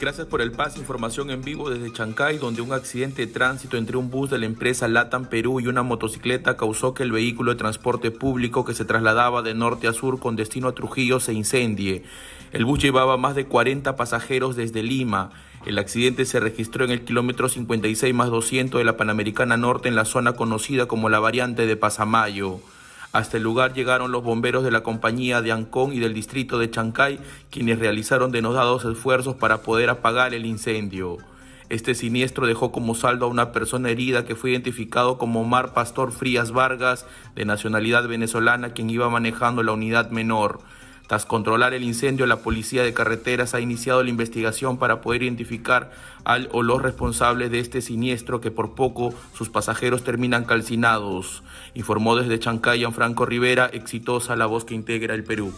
Gracias por el pase. Información en vivo desde Chancay, donde un accidente de tránsito entre un bus de la empresa Latam Perú y una motocicleta causó que el vehículo de transporte público que se trasladaba de norte a sur con destino a Trujillo se incendie. El bus llevaba más de 40 pasajeros desde Lima. El accidente se registró en el kilómetro 56 más 200 de la Panamericana Norte en la zona conocida como la variante de Pasamayo. Hasta el lugar llegaron los bomberos de la compañía de Ancón y del distrito de Chancay, quienes realizaron denodados esfuerzos para poder apagar el incendio. Este siniestro dejó como saldo a una persona herida que fue identificado como Omar Pastor Frías Vargas, de nacionalidad venezolana, quien iba manejando la unidad menor. Tras controlar el incendio, la Policía de Carreteras ha iniciado la investigación para poder identificar al o los responsables de este siniestro que por poco sus pasajeros terminan calcinados. Informó desde un Franco Rivera, exitosa la voz que integra el Perú.